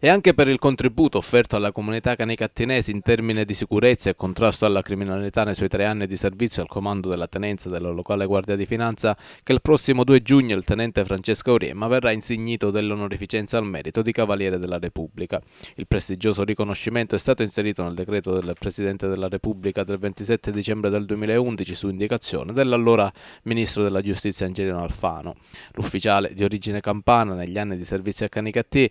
e anche per il contributo offerto alla comunità canicattinese in termini di sicurezza e contrasto alla criminalità nei suoi tre anni di servizio al comando della tenenza della locale Guardia di Finanza che il prossimo 2 giugno il tenente Francesco Auriemma verrà insignito dell'onorificenza al merito di Cavaliere della Repubblica. Il prestigioso riconoscimento è stato inserito nel decreto del Presidente della Repubblica del 27 dicembre del 2011 su indicazione dell'allora Ministro della Giustizia Angelino Alfano. L'ufficiale di origine campana negli anni di servizio a Canicattì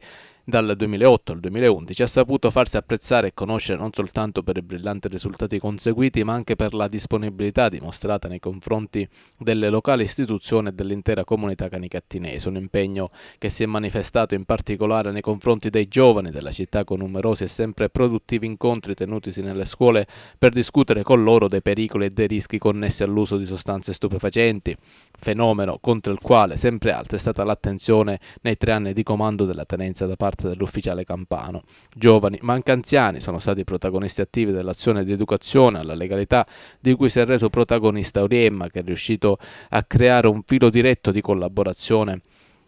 dal 2008 al 2011 ha saputo farsi apprezzare e conoscere non soltanto per i brillanti risultati conseguiti ma anche per la disponibilità dimostrata nei confronti delle locali istituzioni e dell'intera comunità canicattinese, un impegno che si è manifestato in particolare nei confronti dei giovani della città con numerosi e sempre produttivi incontri tenutisi nelle scuole per discutere con loro dei pericoli e dei rischi connessi all'uso di sostanze stupefacenti, fenomeno contro il quale sempre alta è stata l'attenzione nei tre anni di comando della tenenza da parte dell'ufficiale Campano. Giovani ma anche anziani sono stati protagonisti attivi dell'azione di educazione alla legalità di cui si è reso protagonista Uriemma che è riuscito a creare un filo diretto di collaborazione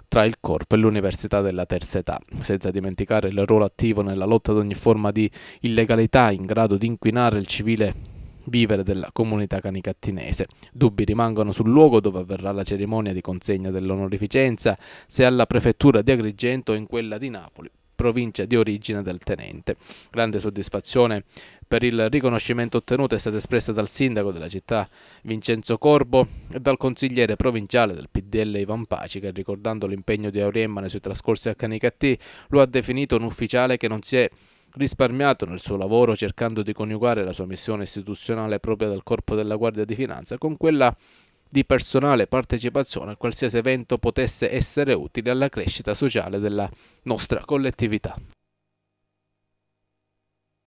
tra il corpo e l'università della terza età, senza dimenticare il ruolo attivo nella lotta ad ogni forma di illegalità in grado di inquinare il civile vivere della comunità canicattinese. Dubbi rimangono sul luogo dove avverrà la cerimonia di consegna dell'onorificenza, se alla prefettura di Agrigento o in quella di Napoli provincia di origine del tenente. Grande soddisfazione per il riconoscimento ottenuto è stata espressa dal sindaco della città Vincenzo Corbo e dal consigliere provinciale del PDL Ivan Paci che ricordando l'impegno di Auriemma nei suoi trascorsi a Canicattì lo ha definito un ufficiale che non si è risparmiato nel suo lavoro cercando di coniugare la sua missione istituzionale propria del Corpo della Guardia di Finanza con quella di personale partecipazione a qualsiasi evento potesse essere utile alla crescita sociale della nostra collettività.